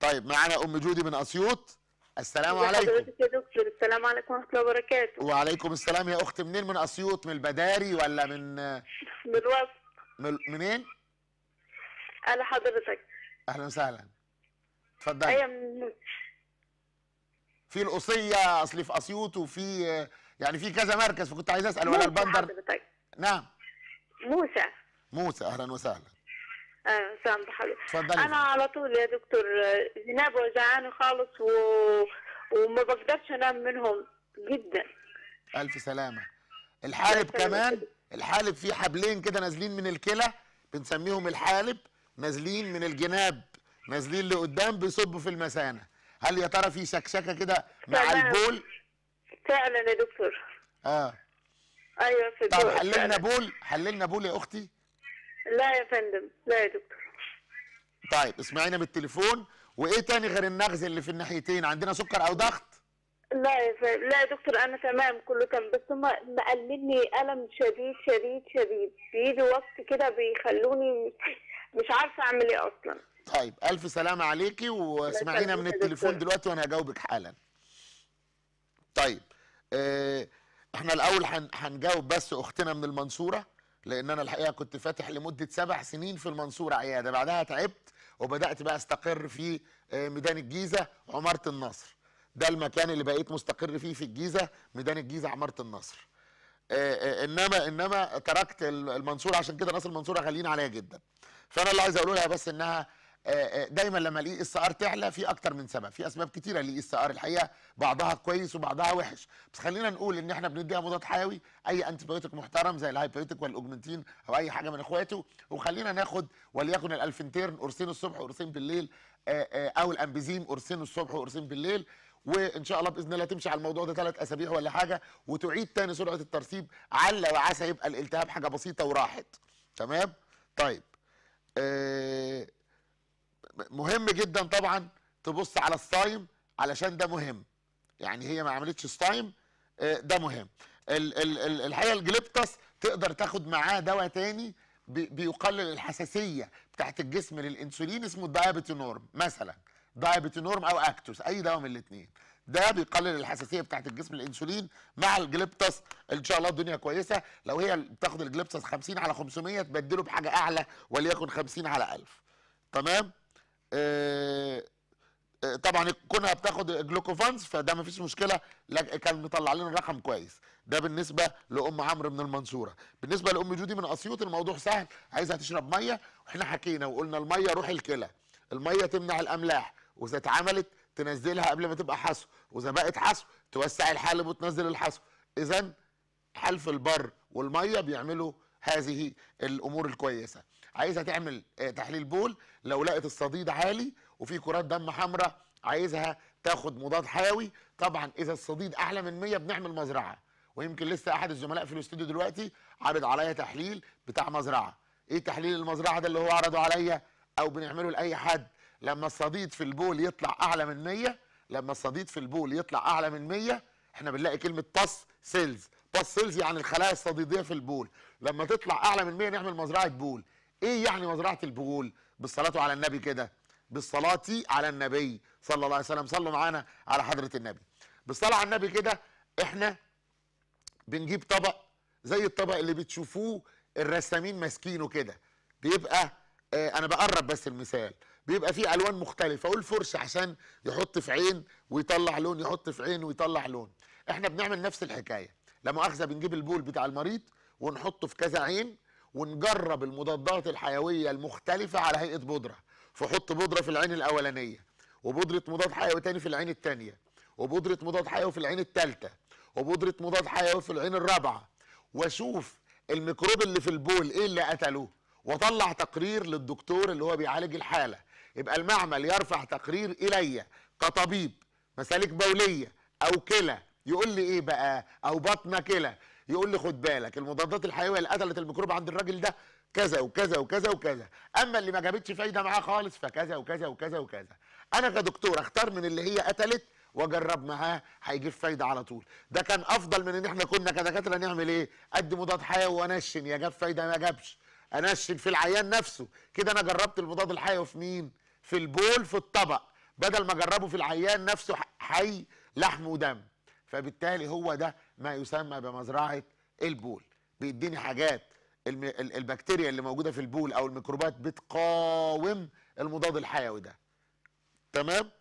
طيب معانا ام جودي من اسيوط السلام عليكم حضرتك يا دكتور السلام عليكم ورحمه الله وبركاته وعليكم السلام يا اخت منين من اسيوط من البداري ولا من من الوسط من منين اهلا حضرتك اهلا وسهلا اتفضلي ايوه من... في القصيه اصلي في اسيوط وفي يعني في كذا مركز فكنت عايز اسال ولا البندر حضرتك. نعم موسى موسى اهلا وسهلا ايوه تفضلي اتفضلي انا على طول يا دكتور ذناب آه، وجعاني خالص و... وما بقدرش انام منهم جدا الف سلامه الحالب كمان الحالب فيه حبلين كده نازلين من الكلى بنسميهم الحالب نازلين من الجناب نازلين لقدام بيصبوا في المثانه هل يا ترى في شكشكه كده مع البول فعلا يا دكتور اه ايوه في طب حللنا بول حللنا بول يا اختي لا يا فندم لا يا دكتور طيب اسمعينا بالتليفون وايه تاني غير النغز اللي في الناحيتين عندنا سكر او ضغط لا يا فندم لا يا دكتور انا تمام كله تمام بس هم مقللني الم شديد شديد شديد بيجي وقت كده بيخلوني مش عارفه اعمل ايه اصلا طيب الف سلامه عليكي واسمعينا من التليفون دلوقتي وانا هجاوبك حالا طيب آه، احنا الاول هنجاوب بس اختنا من المنصوره لان انا الحقيقه كنت فاتح لمده سبع سنين في المنصوره عياده بعدها تعبت وبدات بقى استقر في آه، ميدان الجيزه عماره النصر ده المكان اللي بقيت مستقر فيه في الجيزه ميدان الجيزه عماره النصر آه، آه، انما انما تركت المنصوره عشان كده ناس المنصوره غاليين عليا جدا فانا اللي عايز اقوله لها بس انها آه، آه، دايما لما الاي اس ار تعلى في اكتر من سبب في اسباب كتيره للاي اس ار الحقيقه بعضها كويس وبعضها وحش بس خلينا نقول ان احنا بنديها مضاد حيوي اي انتي بايوتيك محترم زي الهايبيوتيك والاوجمنتين او اي حاجه من اخواته وخلينا ناخد وليكن الالفنتيرن قرصين الصبح وقرصين بالليل آه، او الامبيزيم قرصين الصبح وقرصين بالليل وان شاء الله باذن الله تمشي على الموضوع ده ثلاث اسابيع ولا حاجه وتعيد تاني سرعه الترسيب عل وعسى يبقى الالتهاب حاجه بسيطه وراحت تمام طيب آه مهم جدا طبعا تبص على الصايم علشان ده مهم يعني هي ما عملتش الصايم آه، ده مهم الحقيقه الجليبتس تقدر تاخد معاه دواء تاني بيقلل الحساسيه بتاعت الجسم للانسولين اسمه الدايابيتينورم مثلا دايابيتينورم او اكتوس اي دواء من الاثنين ده بيقلل الحساسيه بتاعت الجسم للانسولين مع الجليبتس ان شاء الله الدنيا كويسه لو هي بتاخد الجليبتس 50 على 500 تبدله بحاجه اعلى وليكن 50 على 1000 تمام آه، آه، طبعا كونها بتاخد جلوكوفانز فده مفيش مشكله كان مطلع لنا رقم كويس ده بالنسبه لام عمرو من المنصوره بالنسبه لام جودي من اسيوط الموضوع سهل عايزها تشرب ميه واحنا حكينا وقلنا الميه روح الكلى الميه تمنع الاملاح واذا اتعملت تنزلها قبل ما تبقى حصو واذا بقت حصو توسع الحالب وتنزل الحصو اذا حلف البر والميه بيعملوا هذه الامور الكويسه عايزها تعمل آه، تحليل بول لو لقت الصديد عالي وفي كرات دم حمراء عايزها تاخد مضاد حيوي طبعا اذا الصديد اعلى من 100 بنعمل مزرعه ويمكن لسه احد الزملاء في الاستوديو دلوقتي عرض عليا تحليل بتاع مزرعه ايه تحليل المزرعه ده اللي هو عرضه عليا او بنعمله لاي حد لما الصديد في البول يطلع اعلى من 100 لما الصديد في البول يطلع اعلى من 100 احنا بنلاقي كلمه باس سيلز باس سيلز يعني الخلايا الصديديه في البول لما تطلع اعلى من 100 نعمل مزرعه بول ايه يعني مزرعه البغول بالصلاه على النبي كده بالصلاه على النبي صلى الله عليه وسلم صلوا معانا على حضره النبي بالصلاه على النبي كده احنا بنجيب طبق زي الطبق اللي بتشوفوه الرسامين ماسكينه كده بيبقى آه انا بقرب بس المثال بيبقى فيه الوان مختلفه اقول عشان يحط في عين ويطلع لون يحط في عين ويطلع لون احنا بنعمل نفس الحكايه لا مؤاخذه بنجيب البول بتاع المريض ونحطه في كذا عين ونجرب المضادات الحيويه المختلفه على هيئه بودره فحط بودره في العين الاولانيه وبودره مضاد حيوي تاني في العين الثانيه وبودره مضاد حيوي في العين الثالثه وبودره مضاد حيوي في العين الرابعه واشوف الميكروب اللي في البول ايه اللي قتله واطلع تقرير للدكتور اللي هو بيعالج الحاله يبقى المعمل يرفع تقرير الي كطبيب مسالك بوليه او كلى يقول لي ايه بقى او بطنه كلى يقول لي خد بالك المضادات الحيويه اللي قتلت الميكروب عند الراجل ده كذا وكذا وكذا وكذا اما اللي ما جابتش فايده معاه خالص فكذا وكذا وكذا وكذا انا كدكتور اختار من اللي هي قتلت واجرب معاه هيجيب فايده على طول ده كان افضل من ان احنا كنا كدكاتره نعمل ايه ادي مضاد حيوي وانشن يا جاب فايده ما جابش انشن في العيان نفسه كده انا جربت المضاد الحيوي في مين في البول في الطبق بدل ما اجربه في العيان نفسه حي لحم ودم فبالتالي هو ده ما يسمى بمزرعه البول بيديني حاجات البكتيريا اللي موجوده في البول او الميكروبات بتقاوم المضاد الحيوي ده تمام